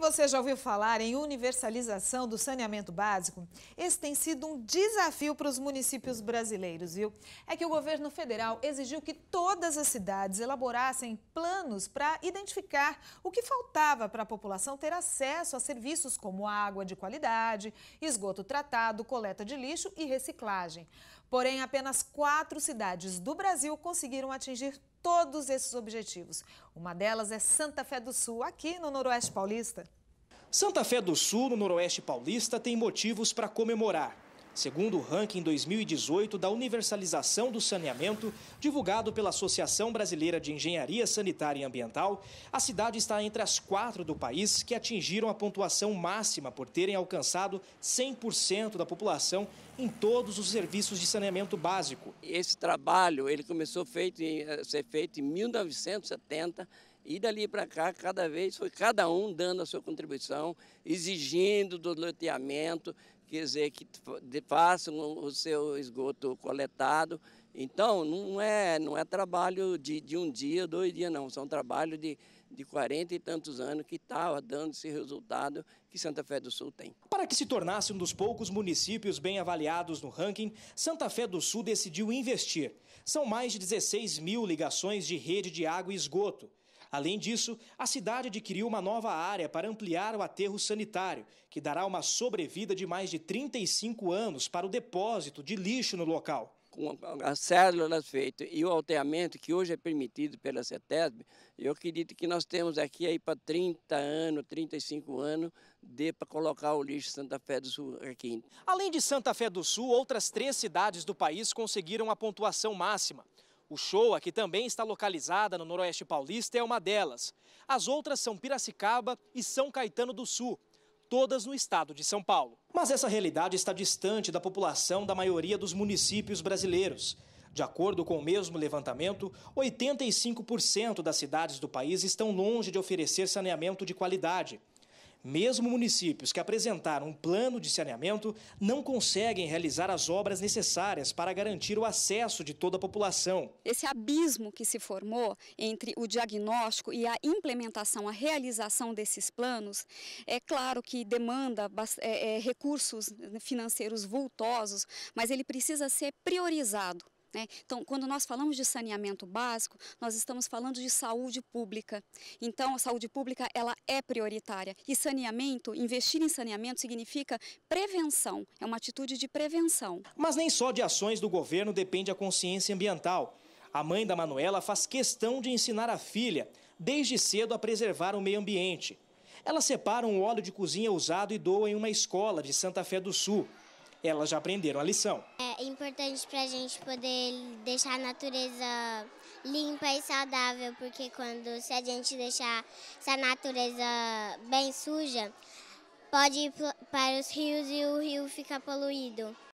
você já ouviu falar em universalização do saneamento básico? Esse tem sido um desafio para os municípios brasileiros, viu? É que o governo federal exigiu que todas as cidades elaborassem planos para identificar o que faltava para a população ter acesso a serviços como água de qualidade, esgoto tratado, coleta de lixo e reciclagem. Porém, apenas quatro cidades do Brasil conseguiram atingir todos esses objetivos. Uma delas é Santa Fé do Sul, aqui no Noroeste Paulista. Santa Fé do Sul, no Noroeste Paulista, tem motivos para comemorar segundo o ranking 2018 da universalização do saneamento, divulgado pela Associação Brasileira de Engenharia Sanitária e Ambiental, a cidade está entre as quatro do país que atingiram a pontuação máxima por terem alcançado 100% da população em todos os serviços de saneamento básico. Esse trabalho ele começou a eh, ser feito em 1970 e dali para cá, cada vez foi cada um dando a sua contribuição, exigindo do loteamento, quer dizer, que façam o seu esgoto coletado. Então, não é, não é trabalho de, de um dia, dois dias, não. São trabalho de, de 40 e tantos anos que está dando esse resultado que Santa Fé do Sul tem. Para que se tornasse um dos poucos municípios bem avaliados no ranking, Santa Fé do Sul decidiu investir. São mais de 16 mil ligações de rede de água e esgoto. Além disso, a cidade adquiriu uma nova área para ampliar o aterro sanitário, que dará uma sobrevida de mais de 35 anos para o depósito de lixo no local com as células feitas e o alteamento que hoje é permitido pela CETESB, eu acredito que nós temos aqui aí para 30 anos, 35 anos, dê para colocar o lixo Santa Fé do Sul aqui. Além de Santa Fé do Sul, outras três cidades do país conseguiram a pontuação máxima. O Showa, que também está localizada no noroeste paulista, é uma delas. As outras são Piracicaba e São Caetano do Sul, todas no estado de São Paulo. Mas essa realidade está distante da população da maioria dos municípios brasileiros. De acordo com o mesmo levantamento, 85% das cidades do país estão longe de oferecer saneamento de qualidade. Mesmo municípios que apresentaram um plano de saneamento não conseguem realizar as obras necessárias para garantir o acesso de toda a população. Esse abismo que se formou entre o diagnóstico e a implementação, a realização desses planos, é claro que demanda é, é, recursos financeiros vultosos, mas ele precisa ser priorizado. Né? Então, quando nós falamos de saneamento básico, nós estamos falando de saúde pública. Então, a saúde pública ela é prioritária. E saneamento, investir em saneamento significa prevenção, é uma atitude de prevenção. Mas nem só de ações do governo depende a consciência ambiental. A mãe da Manuela faz questão de ensinar a filha, desde cedo, a preservar o meio ambiente. Ela separa um óleo de cozinha usado e doa em uma escola de Santa Fé do Sul elas já aprenderam a lição. É importante para a gente poder deixar a natureza limpa e saudável, porque quando se a gente deixar essa natureza bem suja, pode ir para os rios e o rio fica poluído.